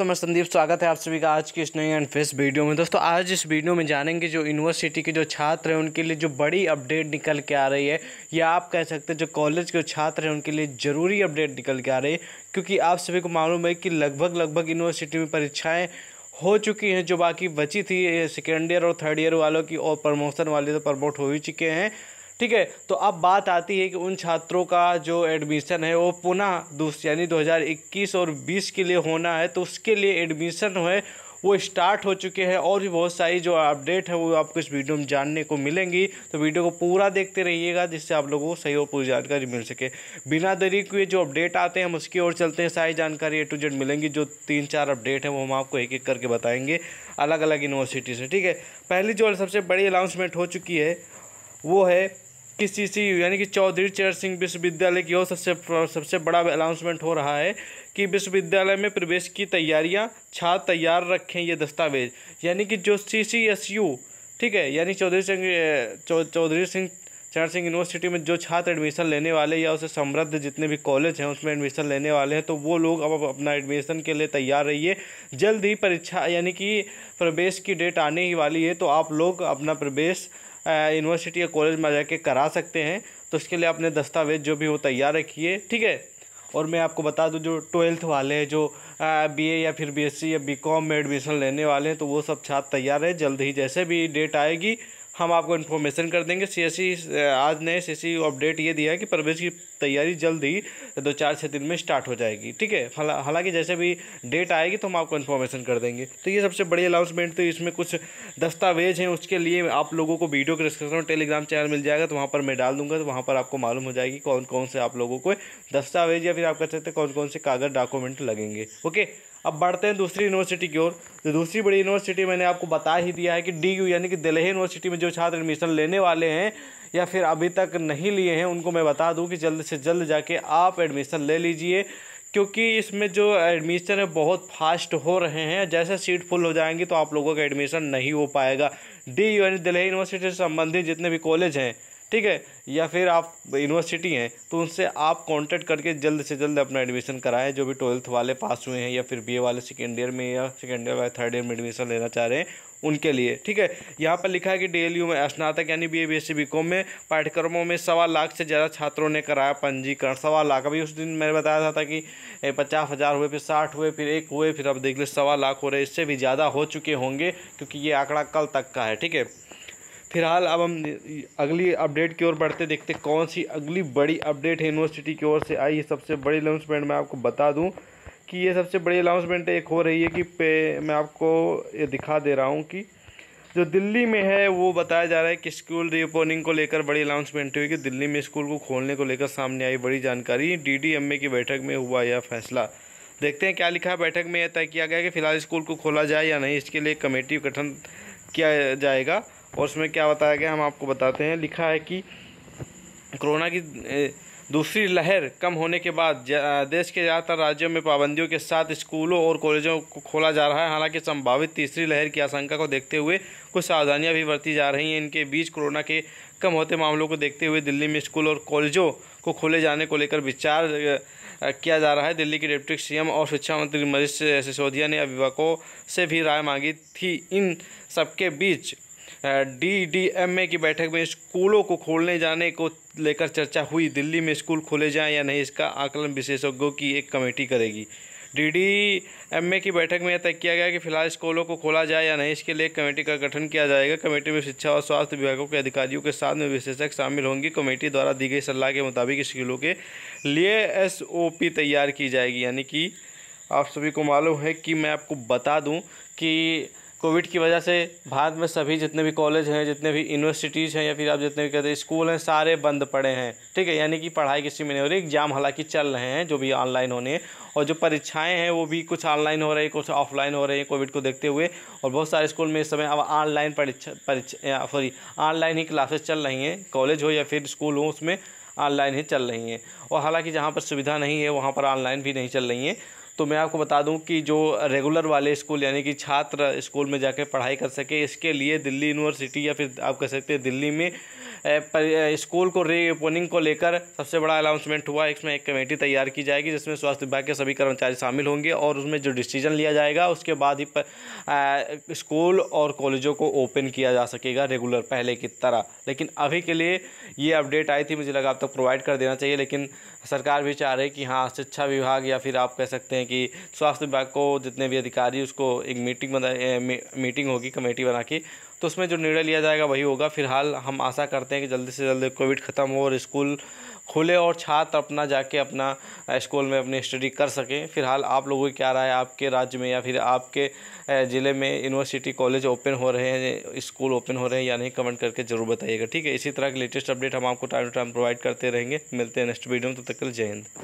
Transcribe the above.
दोस्तों मैं संदीप स्वागत है आप सभी का आज की इस नई एंड फेस वीडियो में दोस्तों आज इस वीडियो में जानेंगे जो यूनिवर्सिटी के जो छात्र हैं उनके लिए जो बड़ी अपडेट निकल के आ रही है या आप कह सकते हैं जो कॉलेज के छात्र हैं उनके लिए ज़रूरी अपडेट निकल के आ रही है क्योंकि आप सभी को मालूम है कि लगभग लगभग यूनिवर्सिटी में परीक्षाएँ हो चुकी हैं जो बाकी बची थी सेकेंड ईयर और थर्ड ईयर वालों की और प्रमोशन वाले तो प्रमोट हो ही चुके हैं ठीक है तो अब बात आती है कि उन छात्रों का जो एडमिशन है वो पुनः दूसरी यानी 2021 और 20 के लिए होना है तो उसके लिए एडमिशन है वो स्टार्ट हो चुके हैं और भी बहुत सारी जो अपडेट है वो आपको इस वीडियो में जानने को मिलेंगी तो वीडियो को पूरा देखते रहिएगा जिससे आप लोगों को सही और पूरी जानकारी मिल सके बिना देरी के जो अपडेट आते हैं हम उसकी ओर चलते हैं सारी जानकारी ए टू जेड मिलेंगी जो तीन चार अपडेट हैं वो हम आपको एक एक करके बताएंगे अलग अलग यूनिवर्सिटी से ठीक है पहली जो सबसे बड़ी अनाउंसमेंट हो चुकी है वो है कि सी यानी कि चौधरी चरण सिंह विश्वविद्यालय की ओर सबसे सबसे बड़ा अनाउंसमेंट हो रहा है कि विश्वविद्यालय में प्रवेश की तैयारियां छात्र तैयार रखें ये दस्तावेज यानी कि जो सी सी एस यू ठीक है यानी चौधरी सिंह चौधरी सिंह चरण सिंह यूनिवर्सिटी में जो छात्र एडमिशन लेने वाले या उससे समृद्ध जितने भी कॉलेज हैं उसमें एडमिशन लेने वाले हैं तो वो लोग अब अपना एडमिशन के लिए तैयार रहिए जल्द ही परीक्षा यानी कि प्रवेश की डेट आने ही वाली है तो आप लोग अपना प्रवेश यूनिवर्सिटी या कॉलेज में जाके करा सकते हैं तो उसके लिए अपने दस्तावेज जो भी हो तैयार रखिए ठीक है और मैं आपको बता दूं जो ट्वेल्थ वाले हैं जो बीए या फिर बीएससी या बीकॉम में एडमिशन लेने वाले हैं तो वो सब छात्र तैयार है जल्द ही जैसे भी डेट आएगी हम आपको इन्फॉर्मेशन कर देंगे सी e, आज ने सी अपडेट ये दिया है कि प्रवेश की तैयारी जल्द ही दो चार छः दिन में स्टार्ट हो जाएगी ठीक है हालांकि जैसे भी डेट आएगी तो हम आपको इन्फॉर्मेशन कर देंगे तो ये सबसे बड़ी अनाउंसमेंट तो इसमें कुछ दस्तावेज हैं उसके लिए आप लोगों को वीडियो के डिस्क्रिप्शन में टेलीग्राम चैनल मिल जाएगा तो वहाँ पर मैं डाल दूंगा तो वहाँ पर आपको मालूम हो जाएगी कौन कौन से आप लोगों को दस्तावेज या फिर आप कह सकते हैं कौन कौन से कागज डॉक्यूमेंट लगेंगे ओके अब बढ़ते हैं दूसरी यूनिवर्सिटी की ओर तो दूसरी बड़ी यूनिवर्सिटी मैंने आपको बता ही दिया है कि डी यानी कि दिल्ली यूनिवर्सिटी में जो छात्र एडमिशन लेने वाले हैं या फिर अभी तक नहीं लिए हैं उनको मैं बता दूं कि जल्द से जल्द जाके आप एडमिशन ले लीजिए क्योंकि इसमें जो एडमिशन है बहुत फास्ट हो रहे हैं जैसे सीट फुल हो जाएंगी तो आप लोगों का एडमिशन नहीं हो पाएगा डी यू दिल्ली यूनिवर्सिटी से संबंधित जितने भी कॉलेज हैं ठीक है या फिर आप यूनिवर्सिटी हैं तो उनसे आप कांटेक्ट करके जल्द से जल्द अपना एडमिशन कराएं जो भी ट्वेल्थ वाले पास हुए हैं या फिर बीए वाले सेकेंड ईयर में या सेकेंड ईयर वाले थर्ड ईयर में एडमिशन लेना चाह रहे हैं उनके लिए ठीक है यहाँ पर लिखा है कि डी में स्नातक यानी B A B S C B com में पाठ्यक्रमों में सवा लाख से ज़्यादा छात्रों ने कराया पंजीकरण सवा लाख अभी उस दिन मैंने बताया था, था कि पचास हज़ार हुए फिर साठ हुए फिर एक हुए फिर अब देख लीजिए सवा लाख हो रहे इससे भी ज़्यादा हो चुके होंगे क्योंकि ये आंकड़ा कल तक का है ठीक है फिलहाल अब हम अगली अपडेट की ओर बढ़ते देखते कौन सी अगली बड़ी अपडेट है यूनिवर्सिटी की ओर से आई है सबसे बड़ी अनाउंसमेंट मैं आपको बता दूं कि ये सबसे बड़ी अनाउंसमेंट एक हो रही है कि पे मैं आपको ये दिखा दे रहा हूँ कि जो दिल्ली में है वो बताया जा रहा है कि स्कूल रीओपनिंग को लेकर बड़ी अनाउंसमेंट हुई कि दिल्ली में स्कूल को खोलने को लेकर सामने आई बड़ी जानकारी डी की बैठक में हुआ यह फैसला देखते हैं क्या लिखा है बैठक में यह तय किया गया कि फ़िलहाल स्कूल को खोला जाए या नहीं इसके लिए कमेटी गठन किया जाएगा और उसमें क्या बताया गया हम आपको बताते हैं लिखा है कि कोरोना की दूसरी लहर कम होने के बाद देश के ज़्यादातर राज्यों में पाबंदियों के साथ स्कूलों और कॉलेजों को खोला जा रहा है हालांकि संभावित तीसरी लहर की आशंका को देखते हुए कुछ सावधानियां भी बरती जा रही हैं इनके बीच कोरोना के कम होते मामलों को देखते हुए दिल्ली में स्कूल और कॉलेजों को खोले जाने को लेकर विचार किया जा रहा है दिल्ली के डिप्टी सी और शिक्षा मंत्री मनीष सिसोदिया ने अभिभावकों से भी राय मांगी थी इन सबके बीच डीडीएमए की बैठक में स्कूलों को खोलने जाने को लेकर चर्चा हुई दिल्ली में स्कूल खोले जाएं या नहीं इसका आकलन विशेषज्ञों की एक कमेटी करेगी डीडीएमए की बैठक में यह तय किया गया कि फिलहाल स्कूलों को खोला जाए या नहीं इसके लिए कमेटी का गठन किया जाएगा कमेटी में शिक्षा और स्वास्थ्य विभागों के अधिकारियों के साथ में विशेषज्ञ शामिल होंगी कमेटी द्वारा दी गई सलाह के मुताबिक स्कूलों के लिए एसओपी तैयार की जाएगी यानी कि आप सभी को मालूम है कि मैं आपको बता दूं कि कोविड की वजह से भारत में सभी जितने भी कॉलेज हैं जितने भी यूनिवर्सिटीज़ हैं या फिर आप जितने भी कहते हैं स्कूल हैं सारे बंद पड़े हैं ठीक है यानी कि पढ़ाई किसी में नहीं हो रही एग्ज़ाम हालांकि चल रहे हैं जो भी ऑनलाइन होने हैं और जो परीक्षाएं हैं वो भी कुछ ऑनलाइन हो रही है कुछ ऑफलाइन हो रही है कोविड को देखते हुए और बहुत सारे स्कूल में इस समय अब ऑनलाइन परीक्षा परीक्षा सॉरी ऑनलाइन ही क्लासेस चल रही हैं कॉलेज हो या फिर स्कूल हो उसमें ऑनलाइन ही चल रही हैं और हालांकि जहाँ पर सुविधा नहीं है वहाँ पर ऑनलाइन भी नहीं चल रही हैं तो मैं आपको बता दूं कि जो रेगुलर वाले स्कूल यानी कि छात्र स्कूल में जाकर पढ़ाई कर सके इसके लिए दिल्ली यूनिवर्सिटी या फिर आप कह सकते हैं दिल्ली में स्कूल को रीओपनिंग को लेकर सबसे बड़ा अनाउंसमेंट हुआ इसमें एक कमेटी तैयार की जाएगी जिसमें स्वास्थ्य विभाग के सभी कर्मचारी शामिल होंगे और उसमें जो डिसीजन लिया जाएगा उसके बाद ही स्कूल और कॉलेजों को ओपन किया जा सकेगा रेगुलर पहले की तरह लेकिन अभी के लिए ये अपडेट आई थी मुझे लगा आप तक तो प्रोवाइड कर देना चाहिए लेकिन सरकार भी चाह रही कि हाँ शिक्षा विभाग या फिर आप कह सकते हैं कि स्वास्थ्य विभाग को जितने भी अधिकारी उसको एक मीटिंग बना मीटिंग होगी कमेटी बना के तो उसमें जो निर्णय लिया जाएगा वही होगा फिलहाल हम आशा करते हैं कि जल्दी से जल्दी कोविड ख़त्म हो और स्कूल खुले और छात्र अपना जाके अपना स्कूल में अपनी स्टडी कर सकें फिलहाल आप लोगों की क्या राय है आपके राज्य में या फिर आपके ज़िले में यूनिवर्सिटी कॉलेज ओपन हो रहे हैं स्कूल ओपन हो रहे हैं या नहीं कमेंट करके ज़रूर बताइएगा ठीक है इसी तरह के लेटेस्ट अपडेट हम आपको टाइम टू टाइम प्रोवाइड करते रहेंगे मिलते हैं नेक्स्ट वीडियो में तो तक जय हिंद